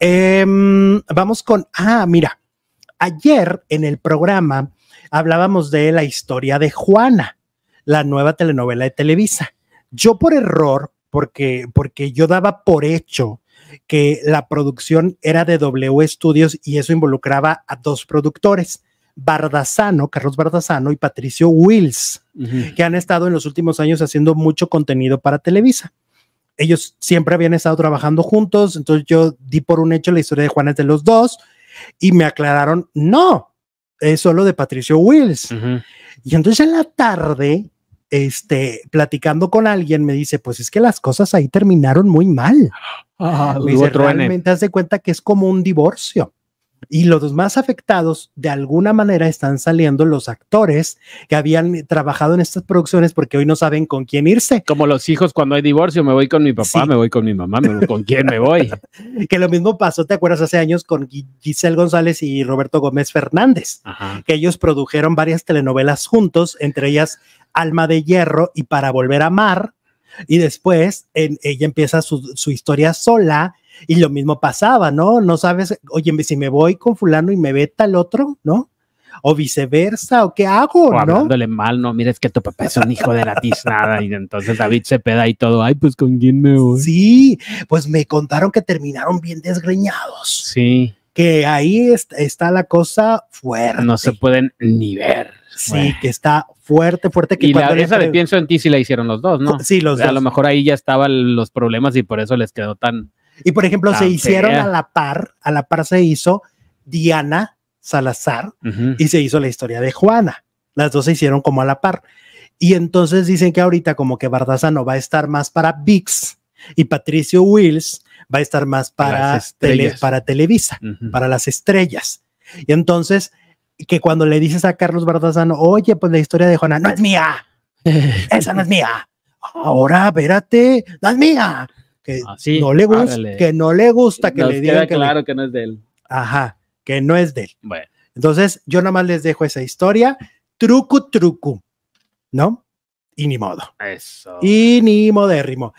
Em, vamos con, ah, mira, ayer en el programa hablábamos de la historia de Juana, la nueva telenovela de Televisa. Yo por error, porque, porque yo daba por hecho que la producción era de W Studios y eso involucraba a dos productores. Bardazano, Carlos Bardazano y Patricio Wills, que han estado en los últimos años haciendo mucho contenido para Televisa ellos siempre habían estado trabajando juntos, entonces yo di por un hecho la historia de Juanes de los dos y me aclararon, no, es solo de Patricio Wills. Y entonces en la tarde, este, platicando con alguien, me dice, pues es que las cosas ahí terminaron muy mal. y ah, me hace cuenta que es como un divorcio. Y los más afectados, de alguna manera, están saliendo los actores que habían trabajado en estas producciones porque hoy no saben con quién irse. Como los hijos cuando hay divorcio, me voy con mi papá, me voy con mi mamá, me voy, ¿con quién me voy? que lo mismo pasó, ¿te acuerdas? Hace años con Giselle González y Roberto Gómez Fernández, que ellos produjeron varias telenovelas juntos, entre ellas Alma de Hierro y Para Volver a Amar y después en, ella empieza su, historia sola y lo mismo pasaba, ¿no? No sabes, oye, si me voy con fulano y me ve tal otro, ¿no? O viceversa, o qué hago, o Hablándole mal, no, mira, es que tu papá es un hijo de la tiznada y entonces David se peda y todo, ay, pues con quién me voy. Sí, pues me contaron que terminaron bien desgreñados. Sí que ahí está la cosa fuerte. No se pueden ni ver. Sí, que está fuerte, fuerte. y la, pienso en ti si la hicieron los dos, ¿no? Sí, los dos. A lo mejor ahí ya estaban los problemas y por eso les quedó tan. Y por ejemplo, se hicieron a la par, a la par se hizo Diana Salazar y se hizo la historia de Juana. Las dos se hicieron como a la par. Y entonces dicen que ahorita como que no va a estar más para VIX y Patricio Wills va a estar más para, para Televisa, para las estrellas. Y entonces, que cuando le dices a Carlos Bardazano, oye, pues la historia de Juana no es mía, esa no es mía. Ahora, espérate, no es mía. Que, ah, no, le gusta, que no le gusta que le digan. claro que no es de él. Ajá, que no es de él. Entonces, yo nada más les dejo esa historia. Truco, truco. ¿No? Y ni modo. Eso. Y ni modérrimo.